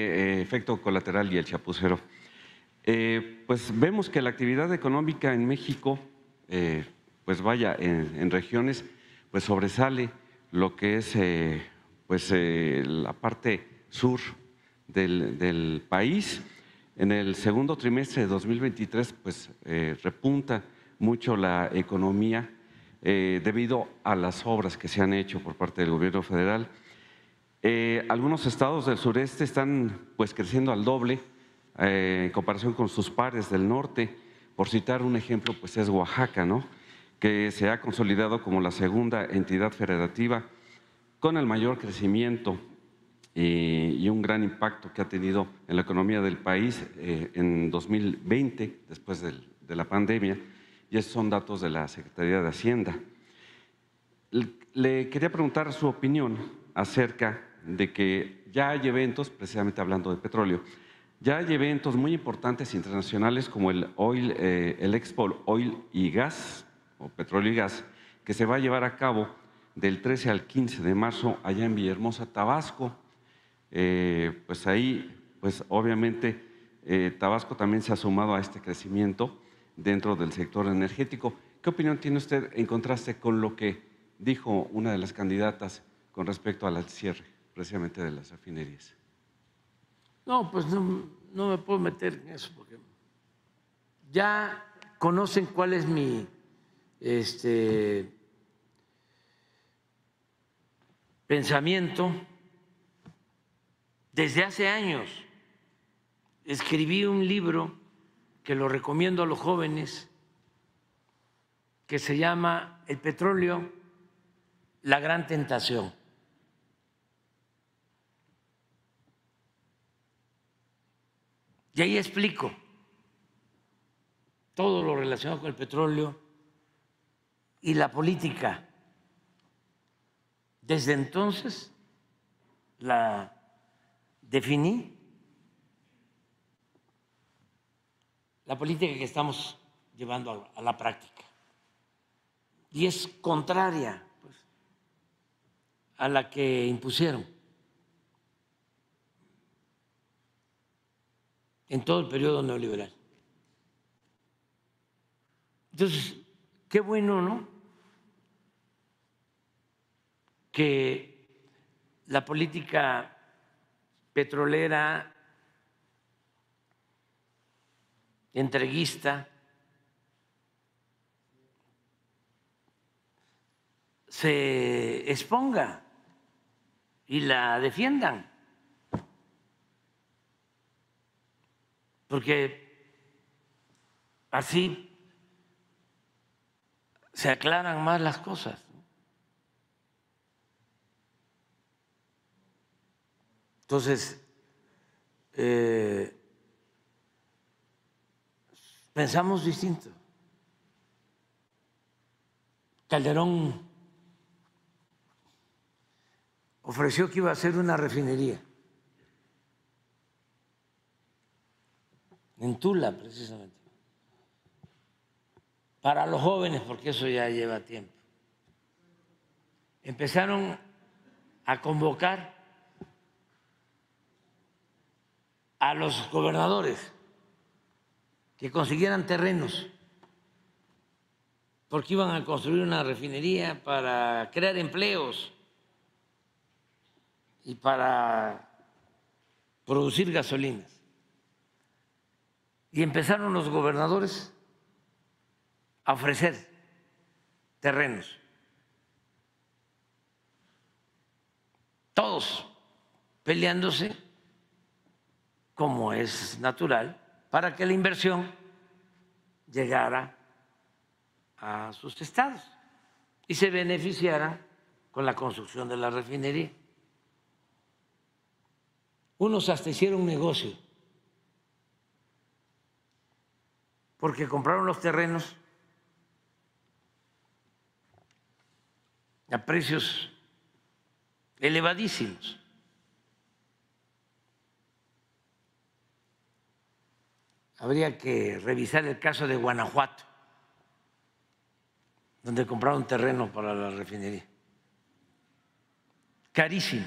Eh, efecto colateral y el chapucero. Eh, pues vemos que la actividad económica en México, eh, pues vaya, en, regiones, pues sobresale lo que es pues, la parte sur del, del, país. En el segundo trimestre de 2023, pues repunta mucho la economía debido a las obras que se han hecho por parte del gobierno federal. Eh, algunos estados del sureste están pues creciendo al doble eh, en comparación con sus pares del norte. Por citar un ejemplo, pues es Oaxaca, ¿no? que se ha consolidado como la segunda entidad federativa con el mayor crecimiento eh, y un gran impacto que ha tenido en la economía del país en 2020, después de la pandemia, y esos son datos de la Secretaría de Hacienda. Le quería preguntar su opinión acerca de que ya hay eventos, precisamente hablando de petróleo, ya hay eventos muy importantes internacionales como el, oil, eh, el Expo Oil y Gas, o Petróleo y Gas, que se va a llevar a cabo del 13 al 15 de marzo allá en Villahermosa, Tabasco. Eh, pues ahí, pues obviamente eh, Tabasco también se ha sumado a este crecimiento dentro del sector energético. ¿Qué opinión tiene usted en contraste con lo que dijo una de las candidatas con respecto al cierre? precisamente de las afinerías. No, pues no, me puedo meter en eso porque ya conocen cuál es mi este pensamiento desde hace años. Escribí un libro que lo recomiendo a los jóvenes que se llama El petróleo, la gran tentación. Y ahí explico todo lo relacionado con el petróleo y la política. Desde entonces la definí la política que estamos llevando a la práctica. Y es contraria pues, a la que impusieron. en todo el periodo neoliberal. Entonces, qué bueno, ¿no? Que la política petrolera, entreguista, se exponga y la defiendan. porque así se aclaran más las cosas. Entonces, eh, pensamos distinto. Calderón ofreció que iba a hacer una refinería. en Tula precisamente, para los jóvenes, porque eso ya lleva tiempo. Empezaron a convocar a los gobernadores que consiguieran terrenos, porque iban a construir una refinería para crear empleos y para producir gasolinas. Y empezaron los gobernadores a ofrecer terrenos. Todos peleándose, como es natural, para que la inversión llegara a sus estados y se beneficiara con la construcción de la refinería. Unos hasta hicieron negocio porque compraron los terrenos a precios elevadísimos. Habría que revisar el caso de Guanajuato, donde compraron terreno para la refinería. Carísimo.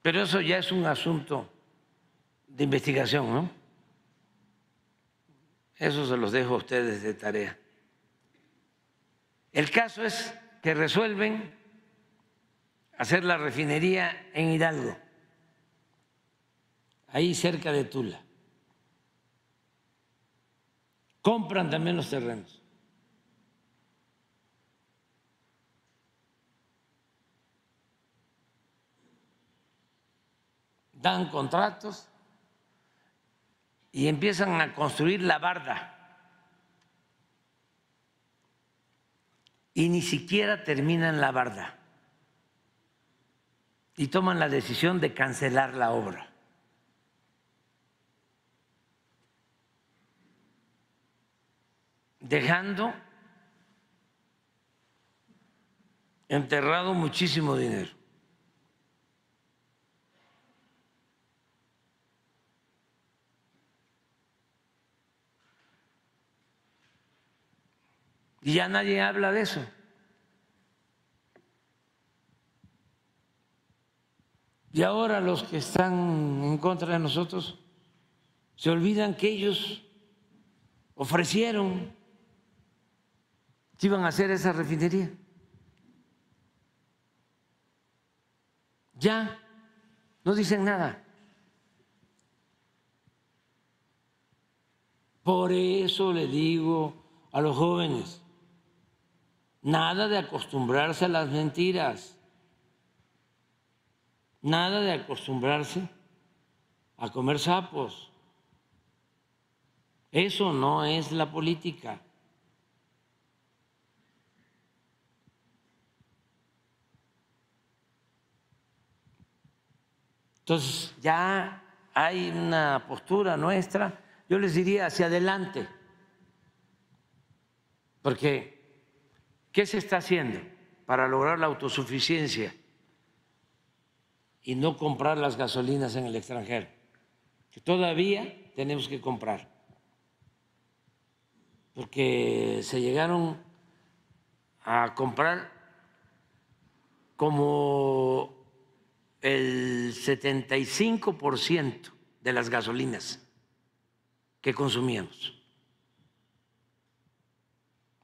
Pero eso ya es un asunto de investigación, ¿no? Eso se los dejo a ustedes de tarea. El caso es que resuelven hacer la refinería en Hidalgo, ahí cerca de Tula. Compran también los terrenos. Dan contratos y empiezan a construir la barda y ni siquiera terminan la barda y toman la decisión de cancelar la obra. dejando enterrado muchísimo dinero. Y ya nadie habla de eso. Y ahora los que están en contra de nosotros se olvidan que ellos ofrecieron que iban a hacer esa refinería. Ya no dicen nada. Por eso le digo a los jóvenes, Nada de acostumbrarse a las mentiras. Nada de acostumbrarse a comer sapos. Eso no es la política. Entonces ya hay una postura nuestra, yo les diría hacia adelante, porque ¿Qué se está haciendo para lograr la autosuficiencia y no comprar las gasolinas en el extranjero? Que todavía tenemos que comprar, porque se llegaron a comprar como el 75% de las gasolinas que consumíamos.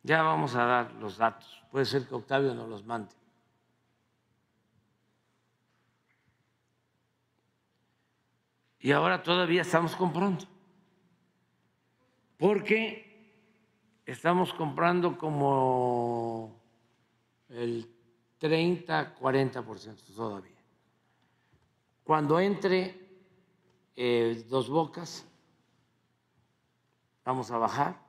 Ya vamos a dar los datos. Puede ser que Octavio nos los mande. Y ahora todavía estamos comprando. Porque estamos comprando como el 30, 40% todavía. Cuando entre eh, dos bocas, vamos a bajar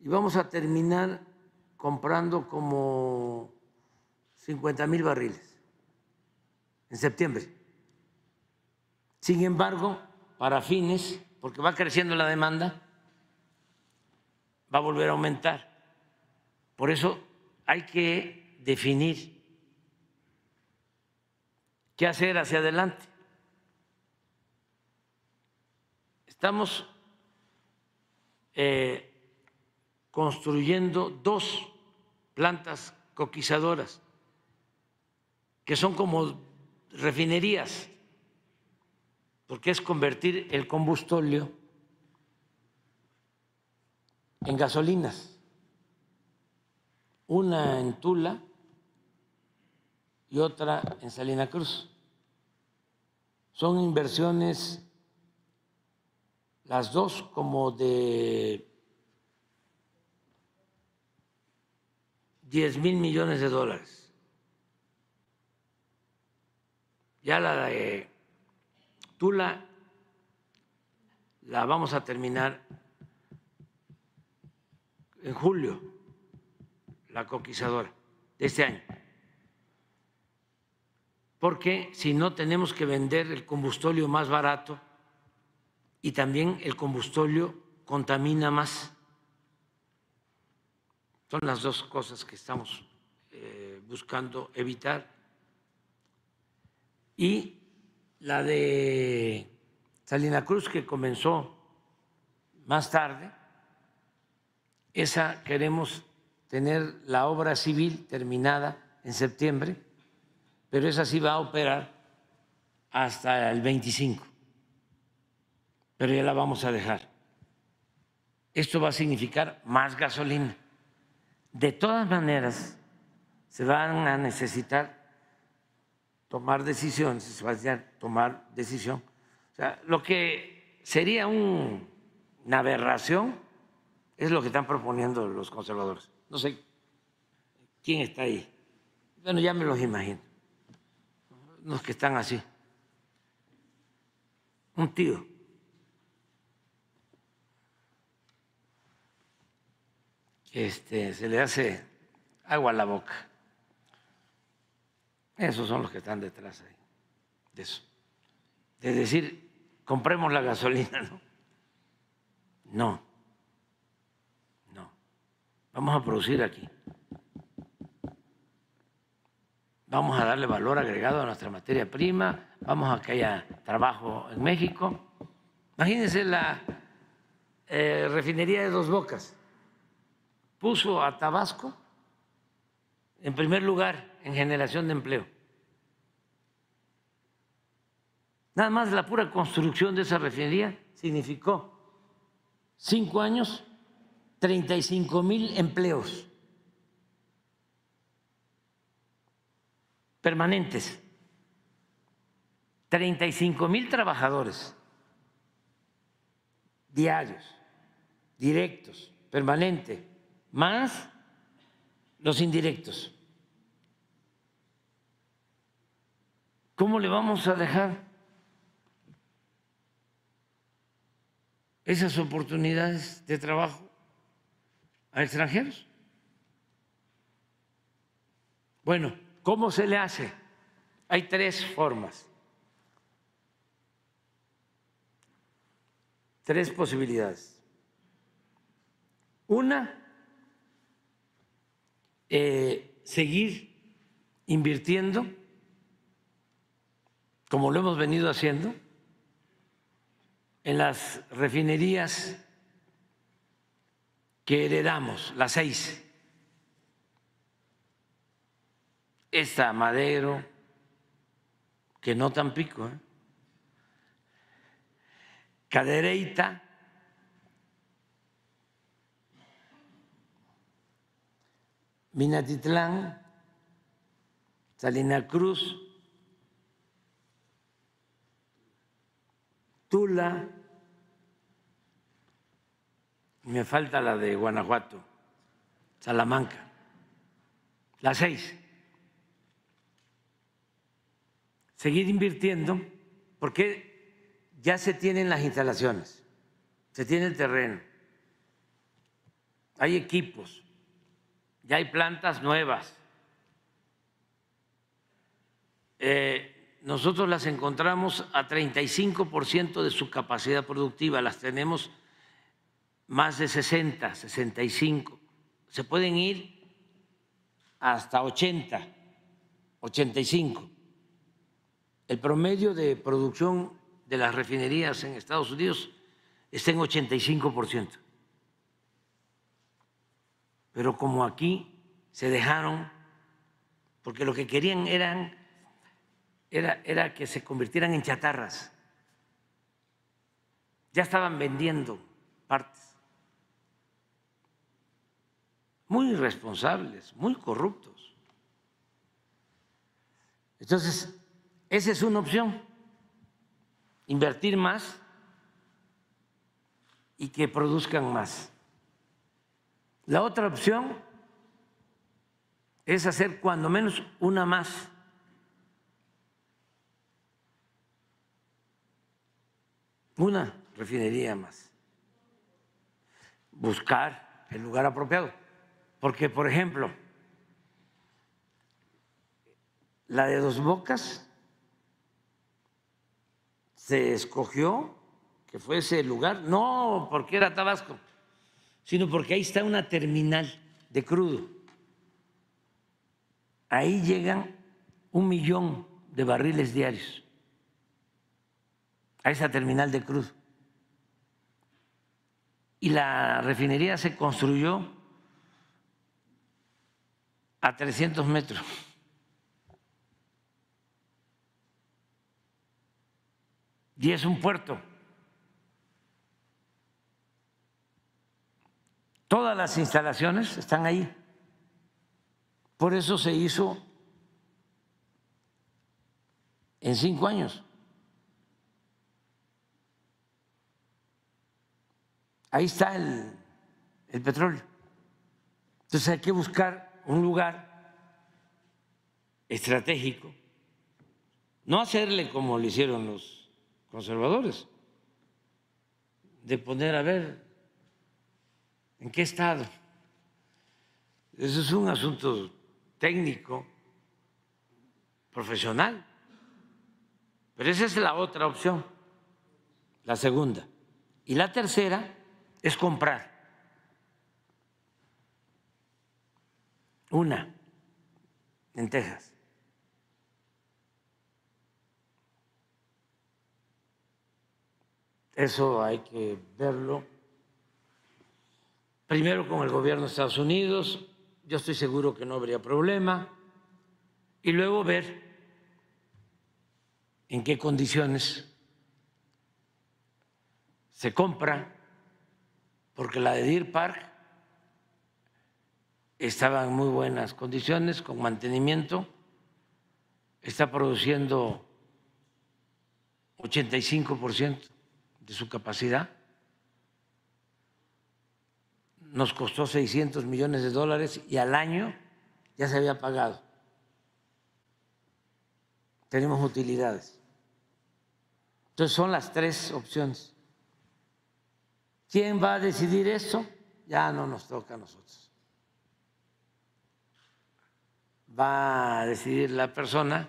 y vamos a terminar comprando como 50 mil barriles en septiembre. Sin embargo, para fines, porque va creciendo la demanda, va a volver a aumentar. Por eso hay que definir qué hacer hacia adelante. Estamos eh, construyendo dos plantas coquizadoras, que son como refinerías, porque es convertir el combustóleo en gasolinas, una en Tula y otra en Salina Cruz. Son inversiones, las dos como de 10 mil millones de dólares. Ya la de Tula la vamos a terminar en julio, la conquistadora de este año. Porque si no tenemos que vender el combustóleo más barato y también el combustóleo contamina más. Son las dos cosas que estamos eh, buscando evitar. Y la de Salina Cruz, que comenzó más tarde, esa queremos tener la obra civil terminada en septiembre, pero esa sí va a operar hasta el 25, pero ya la vamos a dejar. Esto va a significar más gasolina de todas maneras, se van a necesitar tomar decisiones, se va a tomar decisión. O sea, lo que sería una aberración es lo que están proponiendo los conservadores. No sé quién está ahí. Bueno, ya me los imagino. Los que están así. Un tío este, se le hace agua a la boca. Esos son los que están detrás ahí, de eso. De decir, compremos la gasolina, ¿no? No, no. Vamos a producir aquí. Vamos a darle valor agregado a nuestra materia prima, vamos a que haya trabajo en México. Imagínense la eh, refinería de dos bocas puso a Tabasco en primer lugar en generación de empleo. Nada más la pura construcción de esa refinería significó cinco años 35 mil empleos permanentes, 35 mil trabajadores diarios, directos, permanentes más los indirectos. ¿Cómo le vamos a dejar esas oportunidades de trabajo a extranjeros? Bueno, ¿cómo se le hace? Hay tres formas, tres posibilidades. Una, eh, seguir invirtiendo, como lo hemos venido haciendo, en las refinerías que heredamos, las seis, esta Madero, que no tan pico, ¿eh? cadereita. Minatitlán, Salina Cruz, Tula, me falta la de Guanajuato, Salamanca, las seis. Seguir invirtiendo porque ya se tienen las instalaciones, se tiene el terreno, hay equipos, ya hay plantas nuevas. Eh, nosotros las encontramos a 35% de su capacidad productiva, las tenemos más de 60, 65. Se pueden ir hasta 80, 85. El promedio de producción de las refinerías en Estados Unidos está en 85 ciento pero como aquí se dejaron, porque lo que querían eran, era, era que se convirtieran en chatarras. Ya estaban vendiendo partes. Muy irresponsables, muy corruptos. Entonces, esa es una opción, invertir más y que produzcan más. La otra opción es hacer cuando menos una más. Una refinería más. Buscar el lugar apropiado. Porque, por ejemplo, la de Dos Bocas se escogió que fuese el lugar, no porque era Tabasco, sino porque ahí está una terminal de crudo. Ahí llegan un millón de barriles diarios a esa terminal de crudo. Y la refinería se construyó a 300 metros. Y es un puerto. Todas las instalaciones están ahí. Por eso se hizo en cinco años. Ahí está el, petróleo. Entonces hay que buscar un lugar estratégico, no hacerle como lo hicieron los conservadores, de poner a ver ¿En qué estado? Eso es un asunto técnico, profesional. Pero esa es la otra opción, la segunda. Y la tercera es comprar. Una en Texas. Eso hay que verlo primero con el gobierno de Estados Unidos, yo estoy seguro que no habría problema, y luego ver en qué condiciones se compra, porque la de Deer Park estaba en muy buenas condiciones, con mantenimiento, está produciendo 85% de su capacidad nos costó 600 millones de dólares y al año ya se había pagado. Tenemos utilidades. Entonces son las tres opciones. ¿Quién va a decidir eso? Ya no nos toca a nosotros. Va a decidir la persona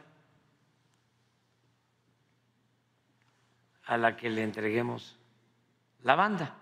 a la que le entreguemos la banda.